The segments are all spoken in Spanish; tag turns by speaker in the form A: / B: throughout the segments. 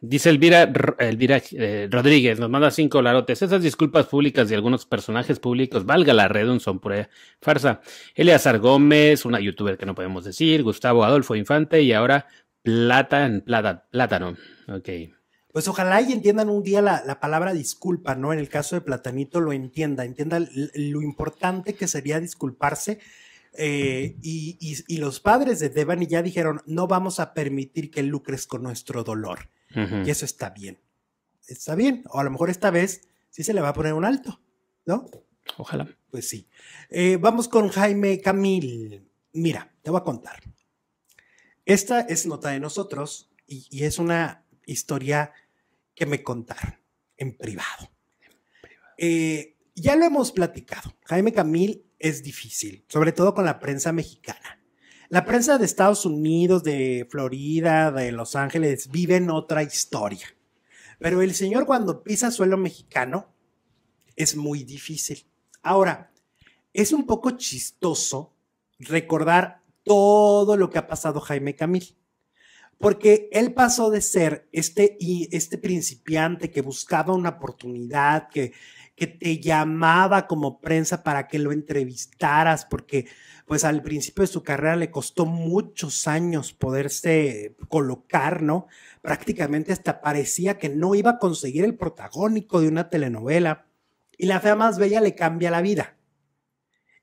A: Dice Elvira, Elvira eh, Rodríguez, nos manda cinco larotes. Esas disculpas públicas de algunos personajes públicos, valga la red, un son pura farsa. Eleazar Gómez, una youtuber que no podemos decir, Gustavo Adolfo Infante y ahora Plata, plata Plátano. Ok.
B: Pues ojalá y entiendan un día la, palabra disculpa, ¿no? En el caso de Platanito lo entienda, entienda lo importante que sería disculparse. Eh, y, y, los padres de Devani ya dijeron, no vamos a permitir que lucres con nuestro dolor. Y eso está bien. Está bien. O a lo mejor esta vez sí se le va a poner un alto, ¿no? Ojalá. Pues sí. Eh, vamos con Jaime Camil. Mira, te voy a contar. Esta es nota de nosotros y, es una historia que me contaron en privado. Eh, ya lo hemos platicado. Jaime Camil es difícil, sobre todo con la prensa mexicana. La prensa de Estados Unidos, de Florida, de Los Ángeles, vive en otra historia. Pero el señor cuando pisa suelo mexicano es muy difícil. Ahora, es un poco chistoso recordar todo lo que ha pasado Jaime Camil. Porque él pasó de ser este, este principiante que buscaba una oportunidad, que, te llamaba como prensa para que lo entrevistaras, porque pues al principio de su carrera le costó muchos años poderse colocar, ¿no? Prácticamente hasta parecía que no iba a conseguir el protagónico de una telenovela. Y la fea más bella le cambia la vida.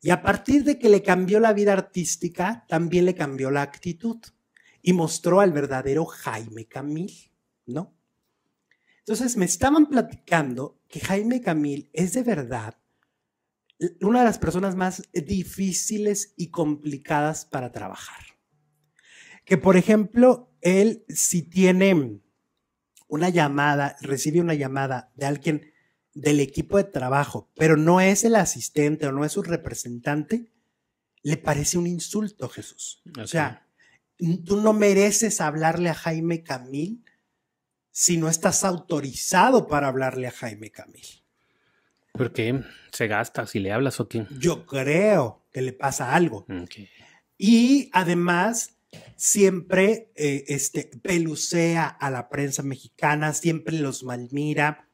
B: Y a partir de que le cambió la vida artística, también le cambió la actitud y mostró al verdadero Jaime Camil, ¿no? Entonces me estaban platicando que Jaime Camil es de verdad una de las personas más difíciles y complicadas para trabajar. Que por ejemplo, él si tiene una llamada, recibe una llamada de alguien del equipo de trabajo, pero no es el asistente o no es su representante, le parece un insulto, Jesús. O sea, tú no mereces hablarle a Jaime Camil si no estás autorizado para hablarle a Jaime Camil.
A: Porque se gasta si le hablas o qué.
B: Yo creo que le pasa algo. Y además, siempre eh, este, pelucea a la prensa mexicana, siempre los malmira.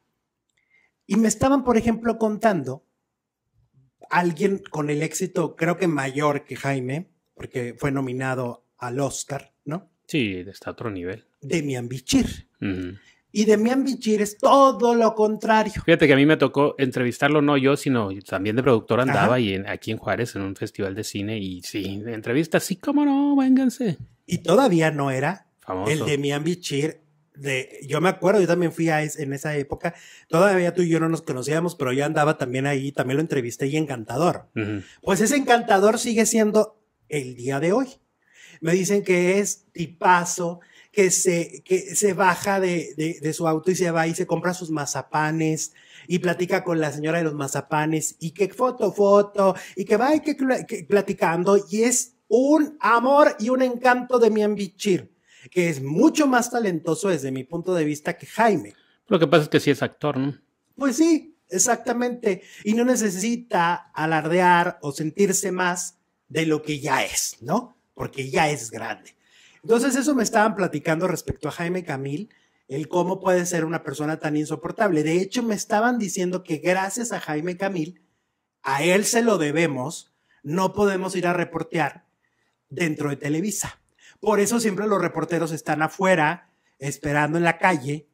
B: Y me estaban, por ejemplo, contando alguien con el éxito, creo que mayor que Jaime, porque fue nominado al Oscar, ¿no?
A: Sí, está a otro nivel. Demian
B: Bichir. Y Demian Bichir es todo lo contrario.
A: Fíjate que a mí me tocó entrevistarlo, no yo, sino también de productor andaba y aquí en Juárez en un festival de cine y sí, entrevista,
B: sí, cómo no, vénganse. Y todavía no era Famoso. el Demian Bichir de, yo me acuerdo, yo también fui a en esa época, todavía tú y yo no nos conocíamos, pero yo andaba también ahí, también lo entrevisté y encantador. Pues ese encantador sigue siendo el día de hoy. Me dicen que es tipazo, que se, que se baja de, de, su auto y se va y se compra sus mazapanes y platica con la señora de los mazapanes y que foto, foto, y que va y que, platicando y es un amor y un encanto de mi ambichir, que es mucho más talentoso desde mi punto de vista que Jaime.
A: Lo que pasa es que sí es actor, ¿no?
B: Pues sí, exactamente. Y no necesita alardear o sentirse más de lo que ya es, ¿no? porque ya es grande. Entonces eso me estaban platicando respecto a Jaime Camil, el cómo puede ser una persona tan insoportable. De hecho, me estaban diciendo que gracias a Jaime Camil, a él se lo debemos, no podemos ir a reportear dentro de Televisa. Por eso siempre los reporteros están afuera, esperando en la calle,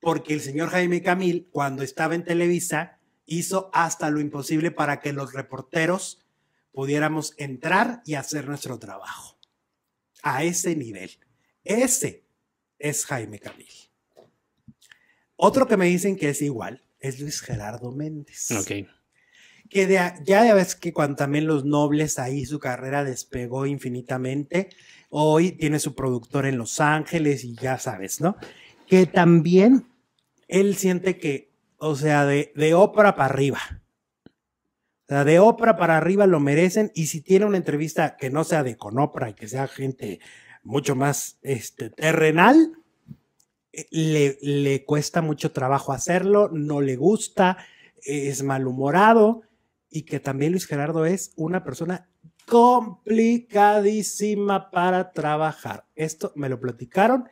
B: porque el señor Jaime Camil, cuando estaba en Televisa, hizo hasta lo imposible para que los reporteros pudiéramos entrar y hacer nuestro trabajo. A ese nivel. Ese es Jaime Camil. Otro que me dicen que es igual es Luis Gerardo Méndez. Ok. Que ya ves que cuando también los nobles ahí su carrera despegó infinitamente, hoy tiene su productor en Los Ángeles y ya sabes, ¿no? Que también él siente que, o sea, de, de ópera para arriba, de Oprah para arriba lo merecen y si tiene una entrevista que no sea de con Oprah y que sea gente mucho más este, terrenal, eh, le, cuesta mucho trabajo hacerlo, no le gusta, es malhumorado y que también Luis Gerardo es una persona complicadísima para trabajar. Esto me lo platicaron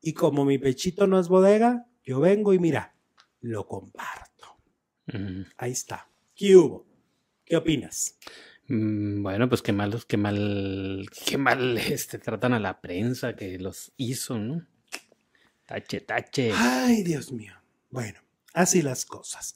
B: y como mi pechito no es bodega, yo vengo y mira, lo comparto. Ahí está. ¿Qué hubo? ¿Qué opinas?
A: Mm, bueno, pues qué malos, qué mal, qué mal este, tratan a la prensa que los hizo, ¿no? Tache, tache. Ay, Dios mío. Bueno,
B: así las cosas.